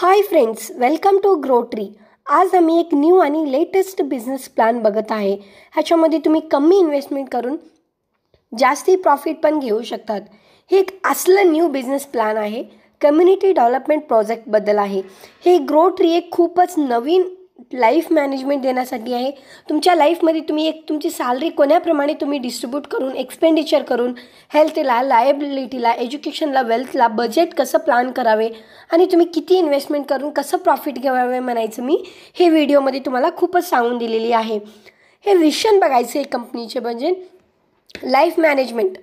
high friends welcome to tree आज आम्ही एक न्यू आणि लेटेस्ट बिझनेस प्लॅन बघत आहे ह्याच्यामध्ये तुम्ही कमी इन्व्हेस्टमेंट करून जास्ती प्रॉफिट पण घेऊ शकतात हे एक असलं न्यू बिझनेस प्लॅन आहे कम्युनिटी डेव्हलपमेंट प्रोजेक्टबद्दल आहे हे ट्री एक खूपच नवीन लाईफ मॅनेजमेंट देण्यासाठी आहे तुमच्या लाईफमध्ये तुम्ही एक तुमची सॅलरी कोण्याप्रमाणे तुम्ही डिस्ट्रीब्यूट करून एक्सपेंडिचर करून हेल्थला लायबिलिटीला एज्युकेशनला वेल्थला बजेट कसं प्लॅन करावे आणि तुम्ही किती इन्व्हेस्टमेंट करून कसं प्रॉफिट घ्यावे म्हणायचं मी हे व्हिडिओमध्ये तुम्हाला खूपच सांगून दिलेली आहे हे विशन बघायचं आहे कंपनीचे म्हणजे लाईफ मॅनेजमेंट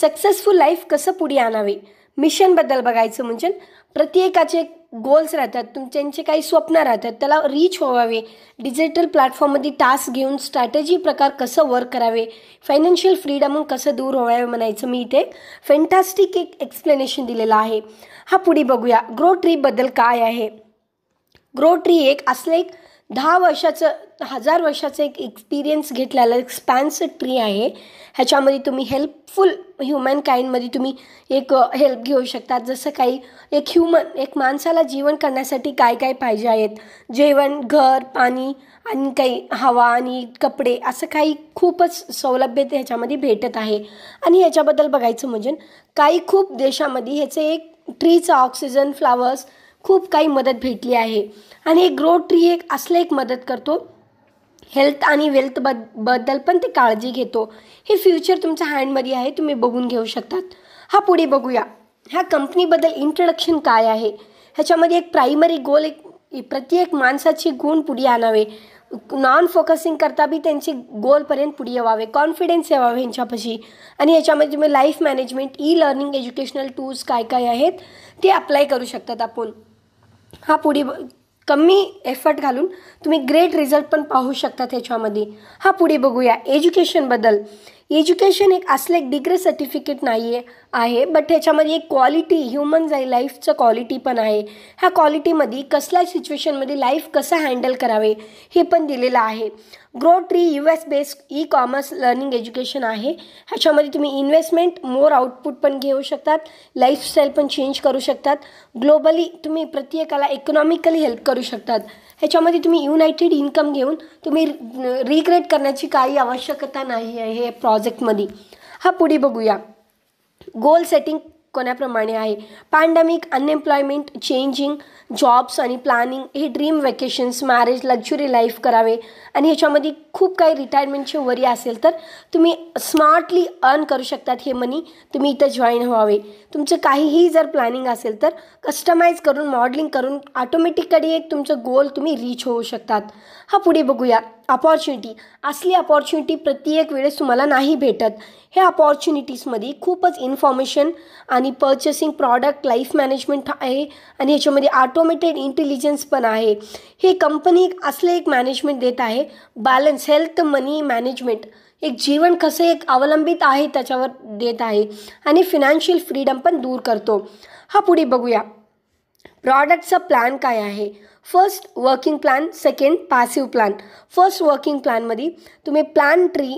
सक्सेसफुल लाईफ कसं पुढे आणावे मिशनबद्दल बघायचं म्हणजे प्रत्येकाचे गोल्स राहतात तुमच्यांचे काही स्वप्न राहतात त्याला रीच व्हावे डिजिटल प्लॅटफॉर्ममध्ये टास्क घेऊन स्ट्रॅटेजी प्रकार कसं वर्क करावे फायनान्शियल फ्रीडम कसं दूर व्हावे म्हणायचं मी इथे फॅन्टॅस्टिक एक एक्सप्लेनेशन दिलेलं आहे हा पुढे बघूया ग्रो ट्रीबद्दल काय आहे ग्रो ट्री एक असलं एक दहा वर्षाचं हजार वर्षाचं एक एक्सपिरियन्स घेतलेलं एक स्पॅन्स ट्री आहे ह्याच्यामध्ये तुम्ही हेल्पफुल ह्युमन काइंडमध्ये तुम्ही एक हेल्प घेऊ शकता जसं काही एक ह्युमन एक माणसाला जीवन करण्यासाठी काय काय पाहिजे आहेत जेवण घर पाणी आणि काही हवा आणि कपडे असं काही खूपच सौलभ्य ह्याच्यामध्ये भेटत आहे आणि ह्याच्याबद्दल बघायचं म्हणजे काही खूप देशामध्ये ह्याचे एक ट्रीचं ऑक्सिजन फ्लावर्स खूप काही मदत भेटली आहे आणि एक ग्रो ट्री एक असलं एक मदत करतो हेल्थ आणि वेल्थ बद बद्दल पण ते काळजी घेतो हे फ्युचर तुमच्या हँडमध्ये आहे तुम्ही बघून घेऊ शकतात हा पुढे बघूया ह्या कंपनीबद्दल इंट्रोडक्शन काय आहे ह्याच्यामध्ये एक प्रायमरी गोल एक प्रत्येक माणसाची गुण पुढे आणावे नॉन फोकसिंग करता बी त्यांचे गोलपर्यंत पुढे यावावे कॉन्फिडेन्स यावावे ह्यांच्यापाशी आणि याच्यामध्ये तुम्ही life management e learning educational tools काय काय आहेत ते अप्लाय करू शकतात आपण हा पुढे कमी एफर्ट घालून तुम्ही ग्रेट रिझल्ट पण पाहू शकता त्याच्यामध्ये हा पुढे बघूया एज्युकेशनबद्दल एज्युकेशन एक असले एक डिग्री सर्टिफिकेट नाही आहे आहे बट ह्याच्यामध्ये एक क्वालिटी ह्युमन जाई लाईफचं क्वालिटी पण आहे ह्या क्वालिटीमध्ये कसल्या सिच्युएशनमध्ये लाईफ कसं हँडल करावे हे पण दिलेलं आहे grow tree U S based e commerce learning education आहे ह्याच्यामध्ये तुम्ही इन्व्हेस्टमेंट मोर आउटपुट पण घेऊ शकतात लाईफस्टाईल पण चेंज करू शकतात ग्लोबली तुम्ही प्रत्येकाला इकॉनॉमिकली हेल्प करू शकतात ह्याच्यामध्ये तुम्ही युनायटेड इन्कम घेऊन तुम्ही रिक्रेट करण्याची काही आवश्यकता नाही आहे हे प्रॉजेक्टमध्ये हा पुढे बघूया गोल सेटिंग कोणाप्रमाणे आहे पॅन्डेमिक अनएम्प्लॉयमेंट चेंजिंग जॉब्स आणि प्लॅनिंग हे dream vacations marriage luxury life करावे आणि ह्याच्यामध्ये खूप काही रिटायरमेंटचे वरी असेल तर तुम्ही स्मार्टली अर्न करू शकतात हे मनी तुम्ही इथं जॉईन व्हावे तुमचं काहीही जर प्लॅनिंग असेल तर कस्टमाइज करून मॉडलिंग करून ऑटोमॅटिकली एक तुमचं गोल तुम्ही रीच होऊ शकतात हा पुढे बघूया अपॉर्च्युनिटी असली अपॉर्च्युनिटी प्रत्येक वेळेस तुम्हाला नाही भेटत हे अपॉर्च्युनिटीजमध्ये खूपच इन्फॉर्मेशन आणि पर्चेसिंग प्रॉडक्ट लाईफ मॅनेजमेंट आहे आणि ह्याच्यामध्ये ऑटोमेटेड इंटेलिजन्स पण आहे हे कंपनी असले एक मॅनेजमेंट देत आहे बॅलन्स हेल्थ मनी मॅनेजमेंट एक जीवन कसं एक अवलंबित आहे त्याच्यावर देत आहे आणि फिनान्शियल फ्रीडम पण दूर करतो हा पुढे बघूया प्रॉडक्टचा प्लॅन काय आहे first working plan second passive plan first working प्लॅनमध्ये तुम्ही plan tree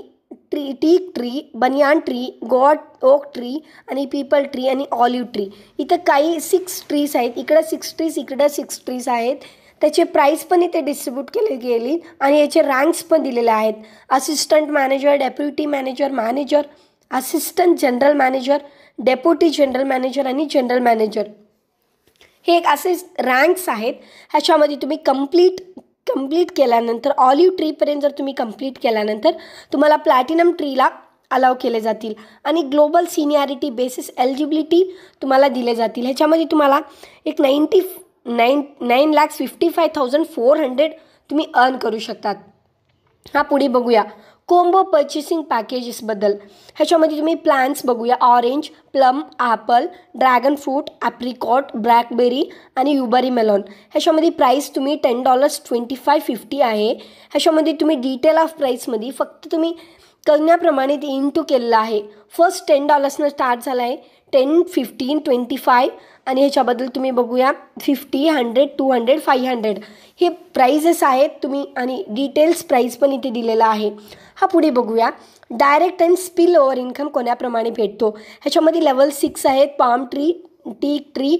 tree teak tree banyan tree god oak tree आणि पीपल ट्री आणि ऑलिव्ह ट्री इथं काही सिक्स ट्रीज आहेत इकडं सिक्स ट्रीज इकडं सिक्स ट्रीज आहेत त्याचे प्राईस पण इथे डिस्ट्रीब्यूट केले गेली आणि याचे रँक्स पण दिलेले आहेत assistant manager deputy manager manager assistant general manager deputy general manager आणि जनरल मॅनेजर हे एक असे रँक्स आहेत ह्याच्यामध्ये तुम्ही कंप्लीट कंप्लीट केल्यानंतर ऑलिव्ह ट्रीपर्यंत जर तुम्ही कंप्लीट केल्यानंतर तुम्हाला प्लॅटिनम ट्रीला अलाव केले जातील आणि ग्लोबल सिनियरिटी बेसिस एलिजिबिलिटी तुम्हाला दिले जातील ह्याच्यामध्ये तुम्हाला एक ninety nine nine lakhs fifty five thousand four hundred तुम्ही अर्न करू शकतात हा पुढे बघूया कोम्बो पर्चेसिंग पॅकेजेसबद्दल ह्याच्यामध्ये तुम्ही प्लॅन्स बघूया orange plum apple dragon fruit apricot blackberry आणि युबरी मेलॉन ह्याच्यामध्ये प्राईस तुम्ही ten dollars twenty five fifty आहे ह्याच्यामध्ये तुम्ही डिटेल ऑफ प्राईसमध्ये फक्त तुम्ही करण्याप्रमाणे ते टू केलेलं आहे फर्स्ट टेन डॉलर्सनं स्टार्ट झाला आहे टेन फिफ्टीन ट्वेंटी फाय आणि ह्याच्याबद्दल तुम्ही बघूया fifty hundred two hundred five hundred हे प्राइजेस आहेत तुम्ही आणि डिटेल्स प्राईज पण इथे दिलेला आहे हा पुढे बघूया direct and spill over income कोण्याप्रमाणे भेटतो ह्याच्यामध्ये लेवल सिक्स आहेत palm tree teak tree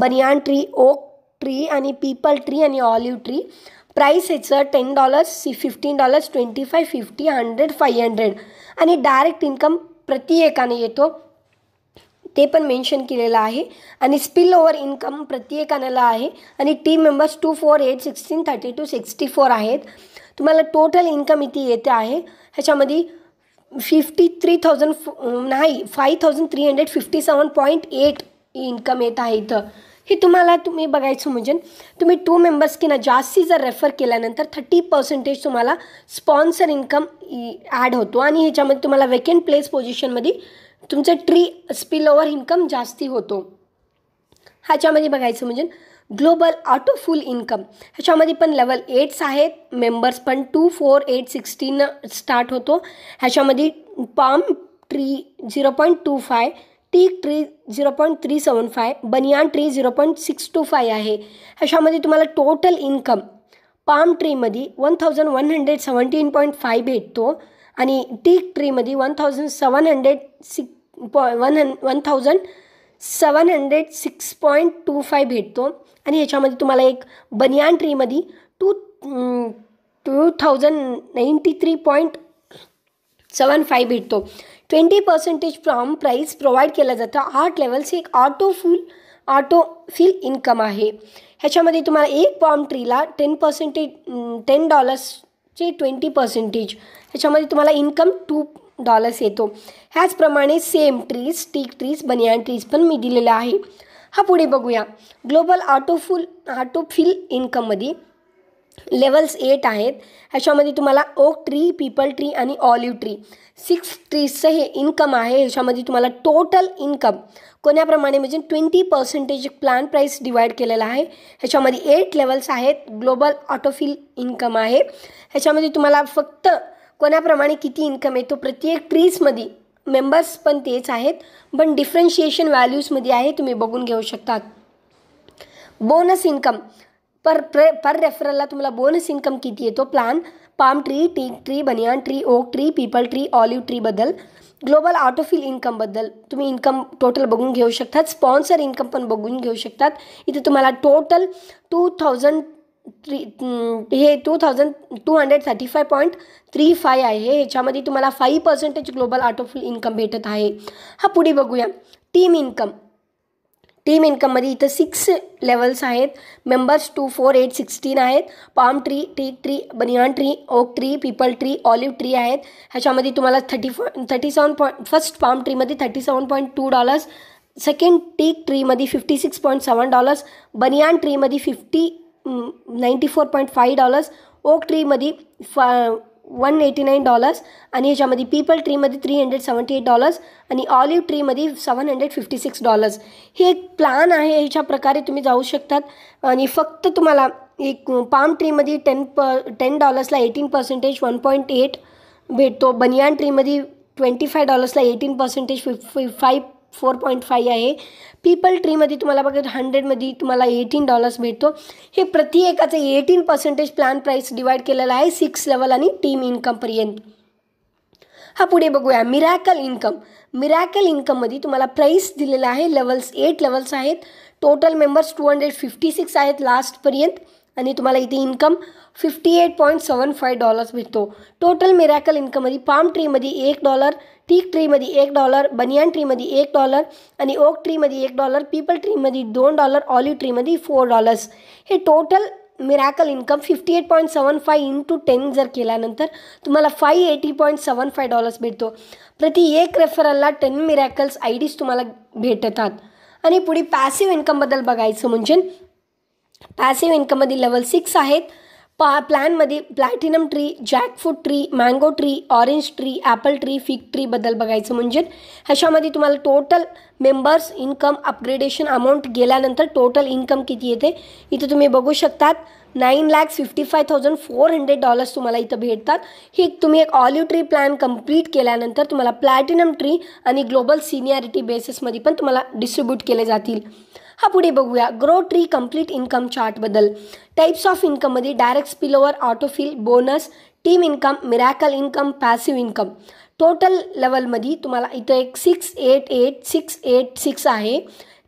banyan tree oak tree आणि पीपल ट्री आणि ऑलिव्ह ट्री प्राईस याचं ten dollars see fifteen dollars twenty five fifty hundred five hundred आणि डायरेक्ट इन्कम प्रत्येकाने एकाने येतो ते पण मेन्शन केलेलं आहे आणि स्पिल ओवर इन्कम प्रति आहे आणि team members two four eight sixteen thirty two sixty four आहेत तुम्हाला टोटल इन्कम इथे येते आहे ह्याच्यामध्ये फिफ्टी थ्री थाउजंड नाही five thousand three hundred fifty seven point eight income येत आहे इथं हे तुम्हाला तुम्ही बघायचं म्हणजे तुम्ही टू मेंबर्स किंवा जास्ती जर रेफर केल्यानंतर थर्टी पर्सेंटेज तुम्हाला स्पॉन्सर इन्कम ॲड होतो आणि ह्याच्यामध्ये तुम्हाला वेकेंट प्लेस पोझिशनमध्ये तुमचं ट्री स्पिल ओवर इन्कम जास्ती होतो ह्याच्यामध्ये बघायचं म्हणजे ग्लोबल ऑटो फुल इन्कम ह्याच्यामध्ये पण लेवल एट्स आहेत मेंबर्स पण two four eight sixteen start होतो ह्याच्यामध्ये palm tree zero point two five teak tree zero point three seven five banyan tree zero point six two five आहे अशामध्ये तुम्हाला टोटल इन्कम पाम ट्रीमध्ये one thousand one hundred seventeen point five भेटतो आणि teak ट्रीमध्ये one thousand seven hundred six पॉ one हं one thousand seven hundred six point two five भेटतो आणि ह्याच्यामध्ये तुम्हाला एक बनियान ट्रीमध्ये two two thousand ninety three point seven five भेटतो twenty percentage from price provide केला जातं आर्ट लेवल्स एक ऑटो फुल ऑटो इन्कम आहे ह्याच्यामध्ये तुम्हाला एक पॉम ट्रीला टेन पर्सेंटेज टेन डॉलर्सचे ट्वेंटी पर्सेंटेज ह्याच्यामध्ये तुम्हाला इन्कम टू डॉलर्स येतो ह्याचप्रमाणे same trees teak trees banyan trees पण मी दिलेल्या आहे हा पुढे बघूया global auto full auto fill इन्कममध्ये लेवल्स एट आहेत ह्याच्यामध्ये तुम्हाला ओक ट्री पीपल ट्री आणि ऑलिव्ह ट्री सिक्स ट्रीजचं हे इन्कम आहे ह्याच्यामध्ये तुम्हाला टोटल इन्कम कोण्याप्रमाणे म्हणजे twenty percentage plan price divide केलेला आहे ह्याच्यामध्ये एट लेवल्स आहेत ग्लोबल ऑटोफिल इन्कम आहे ह्याच्यामध्ये तुम्हाला फक्त कोणाप्रमाणे किती इन्कम तो प्रत्येक ट्रीजमध्ये मेंबर्स पण तेच आहेत पण डिफरन्शिएशन व्हॅल्यूजमध्ये आहे तुम्ही बघून घेऊ शकतात bonus income per per referral तुम्हारा बोनस इनकम कि तो plan palm tree tea tree banyan tree oak tree peepal tree tree बदल ग्लोबल ऑटोफिल इनकम बदल तुम्हें इनकम टोटल बगुन घे शकता स्पॉन्सर इनकम पगुन घे शकता इतने तुम्हारा टोटल टू थाउजंड थ्री है two thousand two hundred thirty five point three five है ह्याच्यामध्ये तुम्हारा five percentage global autofill income भेटत है हाँ पूरी बगू टीम इनकम टीम इन्कममध्ये इथं सिक्स लेवल्स आहेत members two four eight sixteen आहेत palm tree tea tree banyan tree oak tree peepal tree olive tree आहेत ह्याच्यामध्ये तुम्हाला थर्टी फॉ thirty seven point first palm ट्रीमध्ये thirty seven point two dollars second teak ट्रीमध्ये fifty six point seven dollars banyan ट्रीमध्ये fifty ninety four point five dollars oak ट्रीमध्ये फा one eighty nine dollars आणि ह्याच्यामध्ये पीपल ट्रीमध्ये three hundred seventy eight dollars आणि olive ट्रीमध्ये seven hundred fifty six dollars हे एक प्लान आहे ह्याच्या प्रकारे तुम्ही जाऊ शकतात आणि फक्त तुम्हाला एक पाम ट्रीमध्ये टेन प टेन डॉलर्सला eighteen percentage one point eight भेटतो बनियान ट्रीमध्ये ट्वेंटी फाय डॉलर्सला एटीन पर्सेंटेज फिफ फाईव्ह फोर पॉईंट फाईव्ह आहे पीपल ट्रीमध्ये तुम्हाला बघा हंड्रेडमध्ये तुम्हाला एटीन डॉलर्स भेटतो हे प्रति एकाचं eighteen percentage plan price divide केलेला आहे सिक्स लेवल आणि टीम इन्कमपर्यंत हा पुढे बघूया मिरॅकल इन्कम मिरॅकल इन्कममध्ये तुम्हाला प्राईस दिलेला आहे लेवल्स एट लेवल्स आहेत total members two hundred fifty six आहेत लास्टपर्यंत आणि तुम्हाला इथे income fifty eight point seven five dollars भेटतो टोटल मिरॅकल इन्कममध्ये पाम ट्रीमध्ये एक डॉलर टीक ट्रीमध्ये एक डॉलर बनियान ट्रीमध्ये एक डॉलर आणि ओक ट्रीमध्ये एक डॉलर पीपल ट्रीमध्ये दोन डॉलर ऑलिव्ह ट्रीमध्ये फोर डॉलर्स हे total miracle income fifty eight point seven five into ten जर केल्यानंतर तुम्हाला five eighty point seven five dollars भेटतो प्रति एक रेफरलला टेन मिरॅकल्स आय डीज तुम्हाला भेटतात आणि पुढे पॅसिव्ह इन्कमबद्दल बघायचं म्हणजे पॅसिव्ह इन्कममध्ये लेवल सिक्स आहेत पा प्लॅनमध्ये platinum tree jackfruit tree mango tree orange tree apple tree fig ट्रीबद्दल बघायचं म्हणजे ह्याच्यामध्ये तुम्हाला total members income upgradation amount गेल्यानंतर टोटल इन्कम किती येते इथं तुम्ही बघू शकतात nine lakhs fifty five thousand four hundred dollars तुम्हाला इथं भेटतात ही तुम्ही एक ऑलिव्ह ट्री प्लॅन कंप्लीट केल्यानंतर तुम्हाला प्लॅटिनम ट्री आणि ग्लोबल सिनियरिटी बेसिसमध्ये पण तुम्हाला डिस्ट्रीब्यूट केले जातील हा पुढे बघूया ग्रो ट्री कम्प्लीट इन्कम चार्टबद्दल टाईप्स ऑफ इन्कममध्ये direct spillover autofill bonus team income miracle income passive income total लेवलमध्ये तुम्हाला इथं एक six eight eight six eight six आहे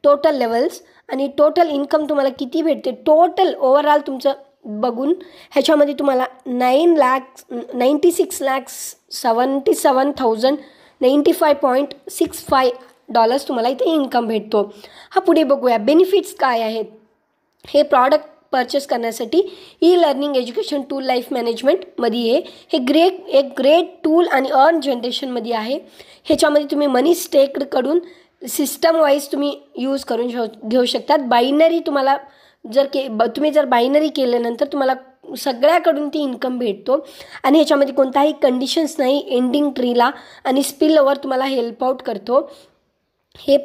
टोटल लेवल्स आणि टोटल इन्कम तुम्हाला किती भेटते टोटल ओवरऑल तुमचं बघून ह्याच्यामध्ये तुम्हाला nine lakhs ninety six lakhs seventy seven thousand ninety five point six five dollars तुम्हाला इथे इन्कम भेटतो हा पुढे बघूया बेनिफिट्स काय आहेत हे प्रॉडक्ट परचेस करण्यासाठी e learning education tool life मॅनेजमेंटमध्ये आहे हे ग्रेट एक ग्रेट टूल आणि अर्न जनरेशनमध्ये आहे ह्याच्यामध्ये तुम्ही मनी स्टेकडकडून सिस्टम वाईज तुम्ही यूज करून शो घेऊ शकतात बायनरी तुम्हाला जर के ब तुम्ही जर बायनरी केल्यानंतर तुम्हाला सगळ्याकडून ती इन्कम भेटतो आणि ह्याच्यामध्ये कोणताही कंडिशन्स नाही एंडिंग ट्रीला आणि स्पिल ओवर तुम्हाला हेल्प आउट करतो हे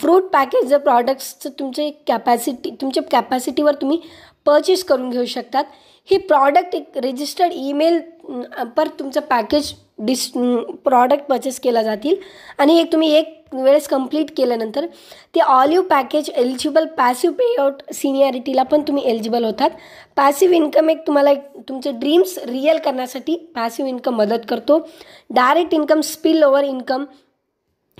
फ्रूट पॅकेज जर प्रॉडक्ट्सचं तुमचे कॅपॅसिटी तुमच्या कॅपॅसिटीवर तुम्ही पर्चेस करून घेऊ शकतात हे प्रॉडक्ट एक रजिस्टर्ड ईमेल पर तुमचं पॅकेज डिस प्रॉडक्ट पर्चेस केला जातील आणि एक तुम्ही एक वेळेस कंप्लीट केल्यानंतर ते olive package eligible passive payout सिनियरिटीला पण तुम्ही एलिजिबल होतात पॅसिव इन्कम एक तुम्हाला एक तुमचे ड्रीम्स रियल करण्यासाठी पॅसिव इन्कम मदत करतो direct income spill over income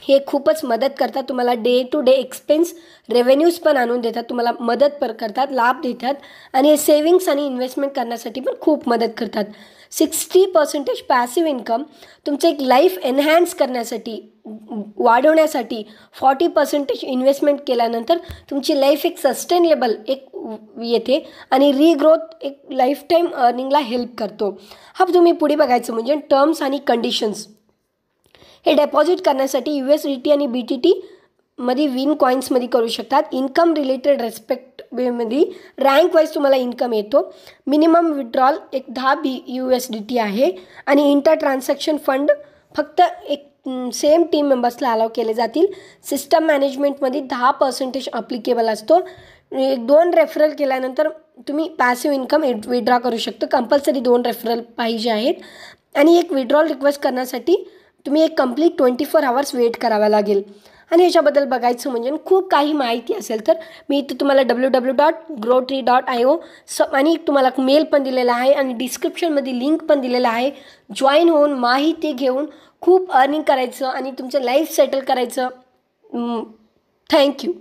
हे खूपच मदत करतात तुम्हाला day to day expense revenues पण आणून देतात तुम्हाला मदत पण करतात लाभ देतात आणि हे सेविंग्स आणि इन्व्हेस्टमेंट करण्यासाठी पण खूप मदत करतात सिक्स्टी पर्सेंटेज पॅसिव्ह इन्कम तुमचं एक लाईफ एनहॅन्स करण्यासाठी वाढवण्यासाठी फॉर्टी पर्सेंटेज इन्व्हेस्टमेंट केल्यानंतर तुमची लाईफ एक सस्टेनेबल एक येते आणि रिग्रोथ एक लाईफटाईम अर्निंगला हेल्प करतो हा तुम्ही पुढे बघायचं म्हणजे टर्म्स आणि कंडिशन्स हे डेपॉझिट करण्यासाठी यू एस डी टी आणि बी टी टी मध्ये विन कॉईन्समध्ये करू शकतात इन्कम रिलेटेड रेस्पेक्ट मध्ये रँक वाईज तुम्हाला इन्कम येतो मिनिमम विड्रॉल एक दहा B U S D T आहे आणि इंटर ट्रान्झॅक्शन फंड फक्त एक सेम टीम मेंबर्सला अलाव केले जातील सिस्टम मॅनेजमेंटमध्ये दहा पर्सेंटेज अप्लिकेबल असतो एक दोन रेफरल केल्यानंतर तुम्ही पॅसिव इन्कम विड्रॉ करू शकता कंपल्सरी दोन रेफरल पाहिजे आहेत आणि एक विड्रॉल रिक्वेस्ट करण्यासाठी तुम्ही एक complete twenty four hours wait करावा लागेल आणि ह्याच्याबद्दल बघायचं म्हणजे खूप काही माहिती असेल तर मी इथं तुम्हाला W W dot grow tree dot I O स आणि तुम्हाला मेल पण दिलेला आहे आणि डिस्क्रिप्शनमध्ये लिंक पण दिलेला आहे जॉईन होऊन माहिती घेऊन खूप अर्निंग करायचं आणि तुमचं लाईफ सेटल करायचं थँक्यू